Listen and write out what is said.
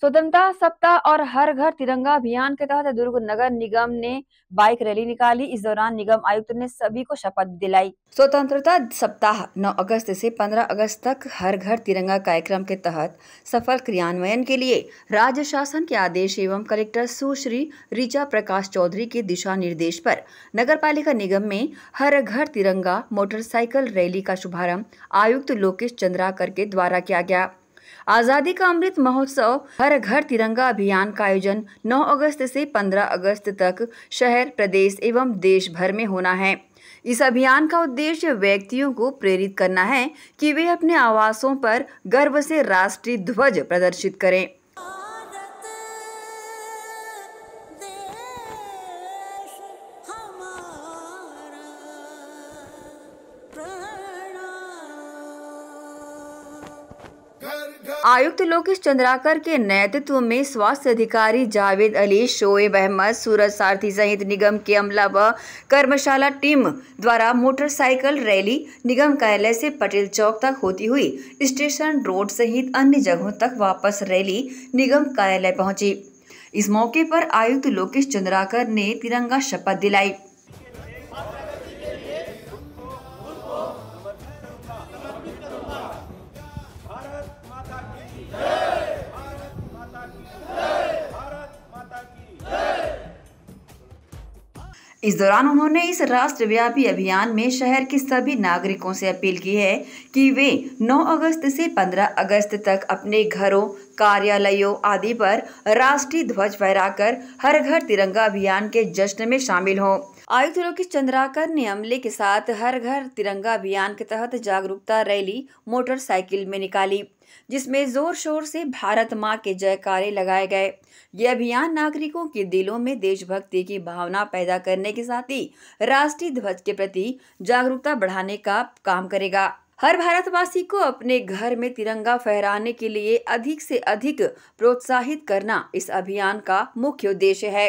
स्वतंत्रता सप्ताह और हर घर तिरंगा अभियान के तहत दुर्ग नगर निगम ने बाइक रैली निकाली इस दौरान निगम आयुक्त ने सभी को शपथ दिलाई स्वतंत्रता सप्ताह 9 अगस्त से 15 अगस्त तक हर घर तिरंगा कार्यक्रम के तहत सफल क्रियान्वयन के लिए राज्य शासन के आदेश एवं कलेक्टर सुश्री ऋचा प्रकाश चौधरी के दिशा निर्देश पर नगर पालिका निगम में हर घर तिरंगा मोटरसाइकिल रैली का शुभारम्भ आयुक्त लोकेश चंद्राकर के द्वारा किया गया आज़ादी का अमृत महोत्सव हर घर तिरंगा अभियान का आयोजन 9 अगस्त से 15 अगस्त तक शहर प्रदेश एवं देश भर में होना है इस अभियान का उद्देश्य व्यक्तियों को प्रेरित करना है कि वे अपने आवासों पर गर्व से राष्ट्रीय ध्वज प्रदर्शित करें आयुक्त लोकेश चंद्राकर के नेतृत्व में स्वास्थ्य अधिकारी जावेद अली शोएब अहमद सूरज सारथी सहित निगम के अमला व कर्मशाला टीम द्वारा मोटरसाइकिल रैली निगम कार्यालय से पटेल चौक तक होती हुई स्टेशन रोड सहित अन्य जगहों तक वापस रैली निगम कार्यालय पहुंची इस मौके पर आयुक्त लोकेश चंद्राकर ने तिरंगा शपथ दिलाई इस दौरान उन्होंने इस राष्ट्रव्यापी अभियान में शहर के सभी नागरिकों से अपील की है कि वे 9 अगस्त से 15 अगस्त तक अपने घरों कार्यालयों आदि पर राष्ट्रीय ध्वज फहराकर हर घर तिरंगा अभियान के जश्न में शामिल हों आयुक्त लोकेश चंद्राकर ने अमले के साथ हर घर तिरंगा अभियान के तहत जागरूकता रैली मोटरसाइकिल में निकाली जिसमें जोर शोर से भारत माँ के जयकारे लगाए गए ये अभियान नागरिकों के दिलों में देशभक्ति की भावना पैदा करने के साथ ही राष्ट्रीय ध्वज के प्रति जागरूकता बढ़ाने का काम करेगा हर भारतवासी को अपने घर में तिरंगा फहराने के लिए अधिक से अधिक प्रोत्साहित करना इस अभियान का मुख्य उद्देश्य है